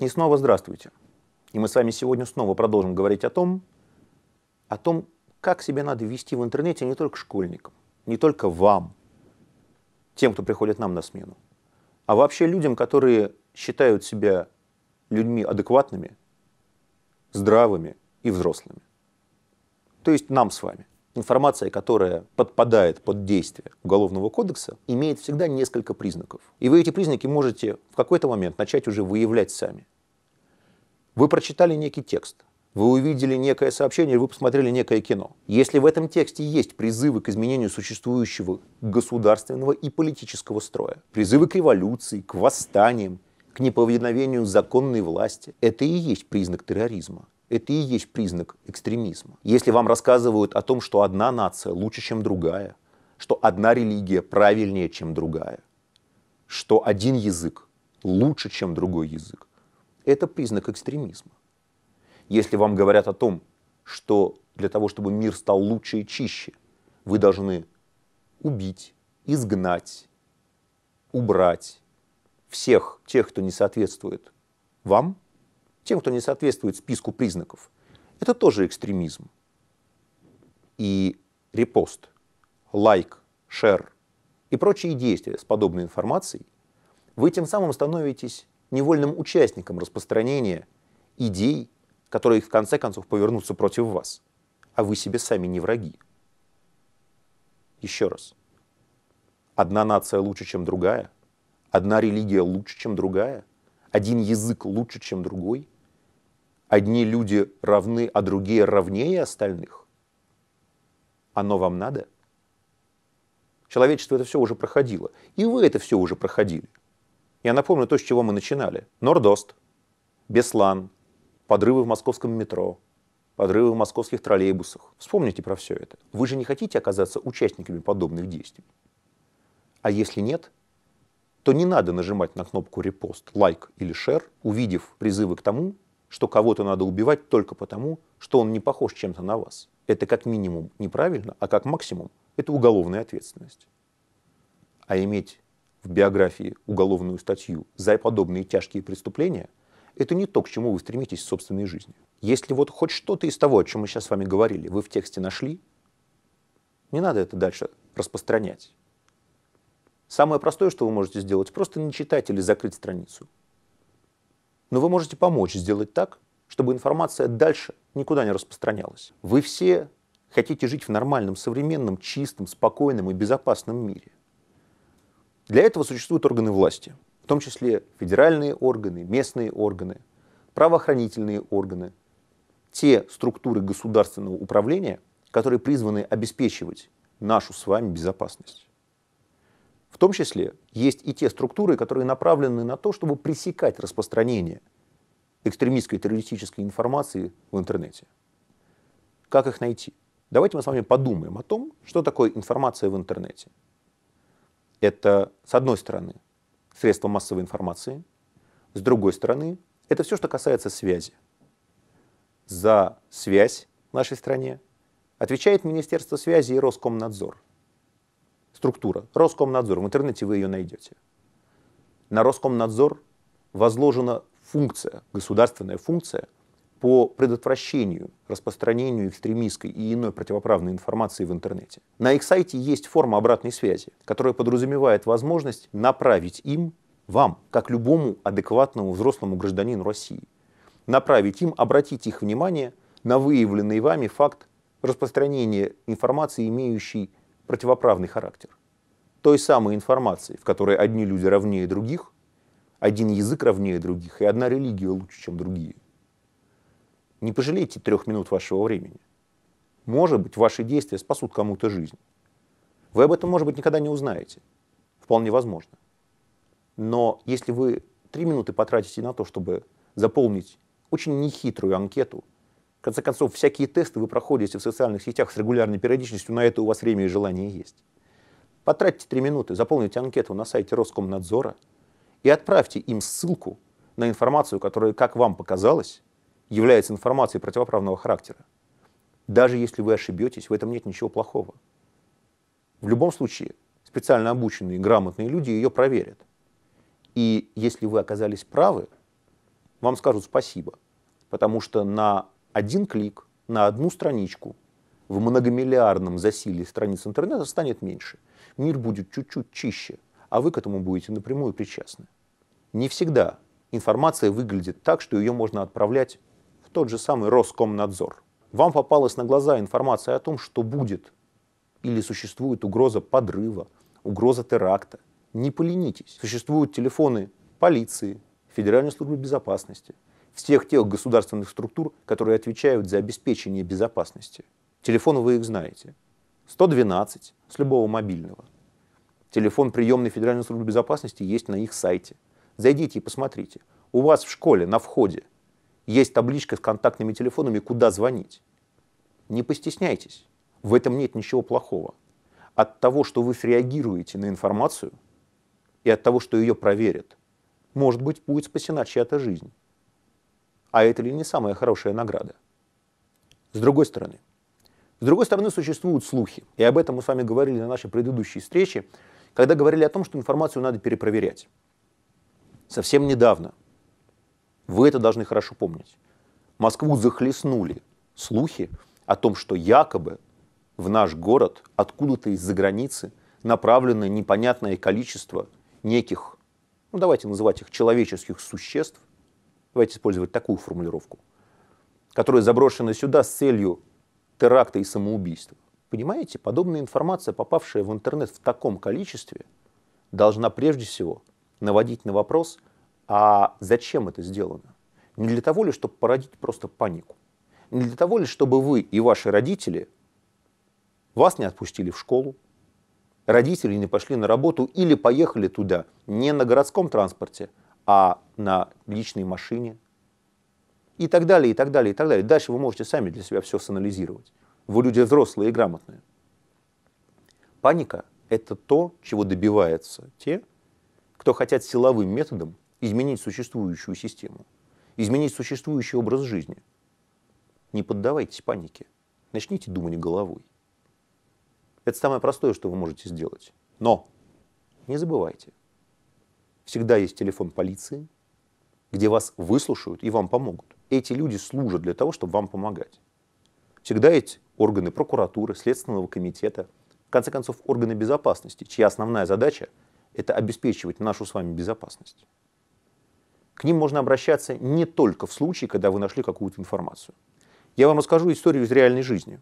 И снова здравствуйте. И мы с вами сегодня снова продолжим говорить о том, о том, как себя надо вести в интернете не только школьникам, не только вам, тем, кто приходит нам на смену, а вообще людям, которые считают себя людьми адекватными, здравыми и взрослыми. То есть нам с вами. Информация, которая подпадает под действие Уголовного кодекса, имеет всегда несколько признаков. И вы эти признаки можете в какой-то момент начать уже выявлять сами. Вы прочитали некий текст, вы увидели некое сообщение, вы посмотрели некое кино. Если в этом тексте есть призывы к изменению существующего государственного и политического строя, призывы к революции, к восстаниям, к неповиновению законной власти, это и есть признак терроризма это и есть признак экстремизма. Если вам рассказывают о том, что одна нация лучше, чем другая, что одна религия правильнее, чем другая, что один язык лучше, чем другой язык, это признак экстремизма. Если вам говорят о том, что для того, чтобы мир стал лучше и чище, вы должны убить, изгнать, убрать всех тех, кто не соответствует вам – тем, кто не соответствует списку признаков, это тоже экстремизм. И репост, лайк, шер и прочие действия с подобной информацией, вы тем самым становитесь невольным участником распространения идей, которые в конце концов повернутся против вас, а вы себе сами не враги. Еще раз. Одна нация лучше, чем другая, одна религия лучше, чем другая, один язык лучше, чем другой – одни люди равны, а другие равнее остальных? Оно вам надо? Человечество это все уже проходило. И вы это все уже проходили. Я напомню то, с чего мы начинали. Нордост, Беслан, подрывы в московском метро, подрывы в московских троллейбусах. Вспомните про все это. Вы же не хотите оказаться участниками подобных действий. А если нет, то не надо нажимать на кнопку репост, лайк или шер, увидев призывы к тому, что кого-то надо убивать только потому, что он не похож чем-то на вас. Это как минимум неправильно, а как максимум это уголовная ответственность. А иметь в биографии уголовную статью за подобные тяжкие преступления – это не то, к чему вы стремитесь в собственной жизни. Если вот хоть что-то из того, о чем мы сейчас с вами говорили, вы в тексте нашли, не надо это дальше распространять. Самое простое, что вы можете сделать, просто не читать или закрыть страницу но вы можете помочь сделать так, чтобы информация дальше никуда не распространялась. Вы все хотите жить в нормальном, современном, чистом, спокойном и безопасном мире. Для этого существуют органы власти, в том числе федеральные органы, местные органы, правоохранительные органы, те структуры государственного управления, которые призваны обеспечивать нашу с вами безопасность. В том числе есть и те структуры, которые направлены на то, чтобы пресекать распространение экстремистской террористической информации в интернете. Как их найти? Давайте мы с вами подумаем о том, что такое информация в интернете. Это, с одной стороны, средства массовой информации, с другой стороны, это все, что касается связи. За связь в нашей стране отвечает Министерство связи и Роскомнадзор – структура. Роскомнадзор, в интернете вы ее найдете. На Роскомнадзор возложена функция, государственная функция по предотвращению, распространению экстремистской и иной противоправной информации в интернете. На их сайте есть форма обратной связи, которая подразумевает возможность направить им, вам, как любому адекватному взрослому гражданину России, направить им, обратить их внимание на выявленный вами факт распространения информации, имеющей противоправный характер. Той самой информации, в которой одни люди равнее других, один язык равнее других и одна религия лучше, чем другие. Не пожалейте трех минут вашего времени. Может быть, ваши действия спасут кому-то жизнь. Вы об этом, может быть, никогда не узнаете. Вполне возможно. Но если вы три минуты потратите на то, чтобы заполнить очень нехитрую анкету конце концов, всякие тесты вы проходите в социальных сетях с регулярной периодичностью, на это у вас время и желание есть. Потратьте три минуты, заполните анкету на сайте Роскомнадзора и отправьте им ссылку на информацию, которая, как вам показалось, является информацией противоправного характера. Даже если вы ошибетесь, в этом нет ничего плохого. В любом случае, специально обученные, грамотные люди ее проверят. И если вы оказались правы, вам скажут спасибо, потому что на один клик на одну страничку в многомиллиардном засилии страниц интернета станет меньше. Мир будет чуть-чуть чище, а вы к этому будете напрямую причастны. Не всегда информация выглядит так, что ее можно отправлять в тот же самый Роскомнадзор. Вам попалась на глаза информация о том, что будет или существует угроза подрыва, угроза теракта. Не поленитесь. Существуют телефоны полиции, Федеральной службы безопасности, всех тех государственных структур, которые отвечают за обеспечение безопасности. Телефон вы их знаете. 112 с любого мобильного. Телефон приемной Федеральной службы безопасности есть на их сайте. Зайдите и посмотрите. У вас в школе на входе есть табличка с контактными телефонами, куда звонить. Не постесняйтесь. В этом нет ничего плохого. От того, что вы среагируете на информацию, и от того, что ее проверят, может быть, будет спасена чья-то жизнь. А это ли не самая хорошая награда? С другой стороны, с другой стороны, существуют слухи, и об этом мы с вами говорили на нашей предыдущей встрече, когда говорили о том, что информацию надо перепроверять. Совсем недавно, вы это должны хорошо помнить, Москву захлестнули слухи о том, что якобы в наш город откуда-то из-за границы направлено непонятное количество неких, ну давайте называть их человеческих существ – давайте использовать такую формулировку, которая заброшена сюда с целью теракта и самоубийства. Понимаете, подобная информация, попавшая в интернет в таком количестве, должна прежде всего наводить на вопрос, а зачем это сделано? Не для того ли, чтобы породить просто панику? Не для того ли, чтобы вы и ваши родители вас не отпустили в школу, родители не пошли на работу или поехали туда не на городском транспорте, а на личной машине и так далее, и так далее, и так далее. Дальше вы можете сами для себя все санализировать. Вы люди взрослые и грамотные. Паника – это то, чего добиваются те, кто хотят силовым методом изменить существующую систему, изменить существующий образ жизни. Не поддавайтесь панике. Начните думать головой. Это самое простое, что вы можете сделать. Но не забывайте – всегда есть телефон полиции, где вас выслушают и вам помогут. Эти люди служат для того, чтобы вам помогать. Всегда есть органы прокуратуры, следственного комитета, в конце концов, органы безопасности, чья основная задача – это обеспечивать нашу с вами безопасность. К ним можно обращаться не только в случае, когда вы нашли какую-то информацию. Я вам расскажу историю из реальной жизни,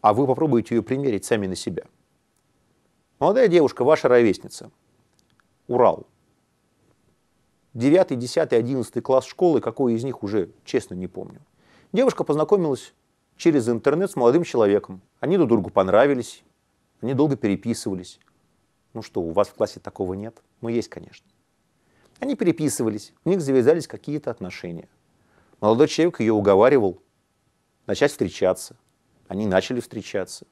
а вы попробуйте ее примерить сами на себя. Молодая девушка, ваша ровесница, Урал, 9, 10, 11 класс школы, какой из них уже честно не помню. Девушка познакомилась через интернет с молодым человеком. Они друг другу понравились, они долго переписывались. Ну что, у вас в классе такого нет? Ну, есть, конечно. Они переписывались, у них завязались какие-то отношения. Молодой человек ее уговаривал начать встречаться. Они начали встречаться.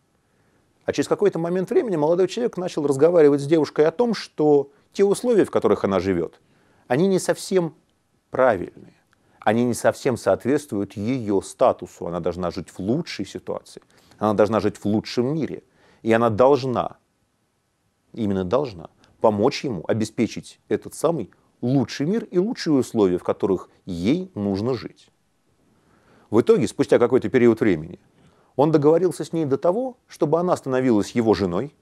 А через какой-то момент времени молодой человек начал разговаривать с девушкой о том, что те условия, в которых она живет – они не совсем правильные. Они не совсем соответствуют ее статусу. Она должна жить в лучшей ситуации. Она должна жить в лучшем мире. И она должна, именно должна, помочь ему обеспечить этот самый лучший мир и лучшие условия, в которых ей нужно жить. В итоге, спустя какой-то период времени, он договорился с ней до того, чтобы она становилась его женой.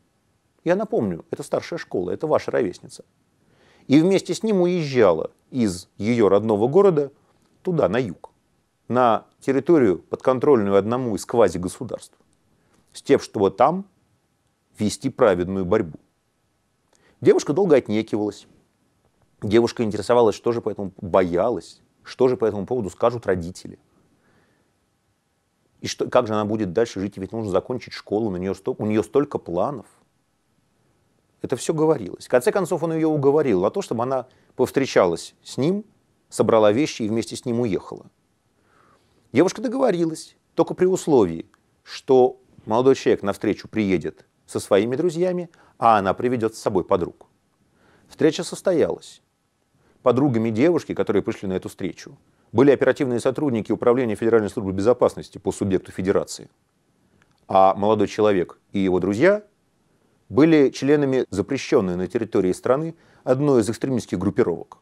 Я напомню, это старшая школа, это ваша ровесница – и вместе с ним уезжала из ее родного города туда, на юг, на территорию, подконтрольную одному из квази государств, с тем, чтобы там вести праведную борьбу. Девушка долго отнекивалась. Девушка интересовалась, что же по этому боялась, что же по этому поводу скажут родители. И что, как же она будет дальше жить? Ведь нужно закончить школу, на нее, у нее столько планов – это все говорилось. В конце концов, он ее уговорил на то, чтобы она повстречалась с ним, собрала вещи и вместе с ним уехала. Девушка договорилась, только при условии, что молодой человек навстречу приедет со своими друзьями, а она приведет с собой подруг. Встреча состоялась. Подругами девушки, которые пришли на эту встречу, были оперативные сотрудники Управления Федеральной службы безопасности по субъекту Федерации. А молодой человек и его друзья – были членами запрещенной на территории страны одной из экстремистских группировок.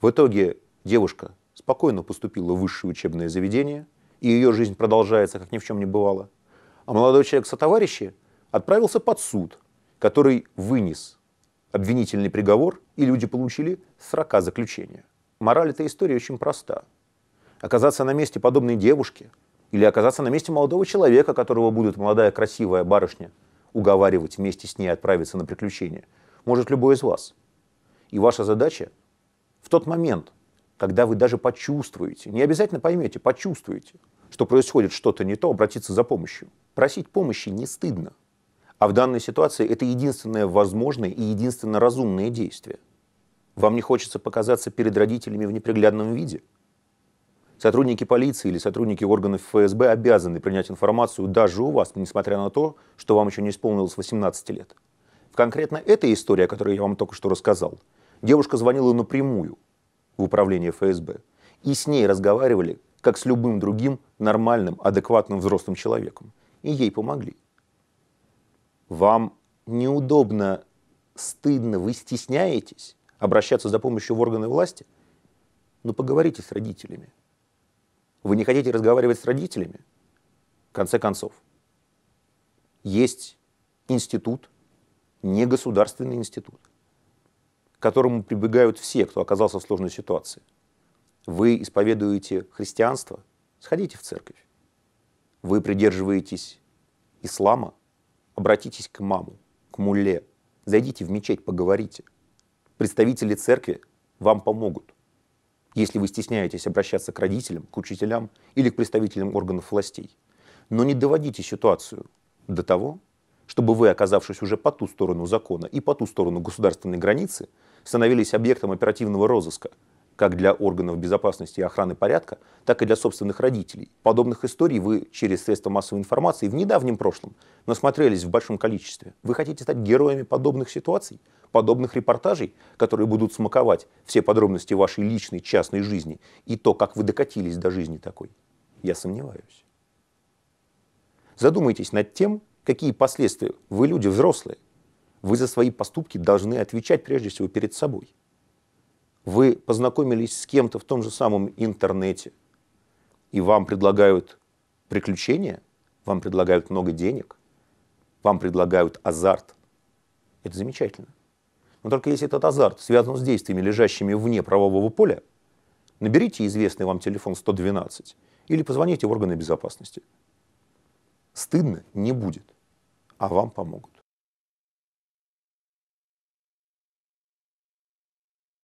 В итоге девушка спокойно поступила в высшее учебное заведение, и ее жизнь продолжается, как ни в чем не бывало. А молодой человек со сотоварищи отправился под суд, который вынес обвинительный приговор, и люди получили срока заключения. Мораль этой истории очень проста. Оказаться на месте подобной девушки или оказаться на месте молодого человека, которого будет молодая красивая барышня – уговаривать вместе с ней отправиться на приключение может любой из вас. И ваша задача в тот момент, когда вы даже почувствуете, не обязательно поймете, почувствуете, что происходит что-то не то, обратиться за помощью. Просить помощи не стыдно. А в данной ситуации это единственное возможное и единственно разумное действие. Вам не хочется показаться перед родителями в неприглядном виде – Сотрудники полиции или сотрудники органов ФСБ обязаны принять информацию даже у вас, несмотря на то, что вам еще не исполнилось 18 лет. В конкретно этой истории, о которой я вам только что рассказал, девушка звонила напрямую в управление ФСБ. И с ней разговаривали, как с любым другим нормальным, адекватным взрослым человеком. И ей помогли. Вам неудобно, стыдно, вы стесняетесь обращаться за помощью в органы власти? Но ну, поговорите с родителями. Вы не хотите разговаривать с родителями? В конце концов, есть институт, не государственный институт, к которому прибегают все, кто оказался в сложной ситуации. Вы исповедуете христианство? Сходите в церковь. Вы придерживаетесь ислама? Обратитесь к маму, к муле. Зайдите в мечеть, поговорите. Представители церкви вам помогут если вы стесняетесь обращаться к родителям, к учителям или к представителям органов властей. Но не доводите ситуацию до того, чтобы вы, оказавшись уже по ту сторону закона и по ту сторону государственной границы, становились объектом оперативного розыска, как для органов безопасности и охраны порядка, так и для собственных родителей. Подобных историй вы через средства массовой информации в недавнем прошлом насмотрелись в большом количестве. Вы хотите стать героями подобных ситуаций? подобных репортажей, которые будут смаковать все подробности вашей личной, частной жизни и то, как вы докатились до жизни такой? Я сомневаюсь. Задумайтесь над тем, какие последствия. Вы люди взрослые. Вы за свои поступки должны отвечать прежде всего перед собой. Вы познакомились с кем-то в том же самом интернете, и вам предлагают приключения, вам предлагают много денег, вам предлагают азарт. Это замечательно. Но только если этот азарт связан с действиями, лежащими вне правового поля, наберите известный вам телефон 112 или позвоните в органы безопасности. Стыдно не будет, а вам помогут.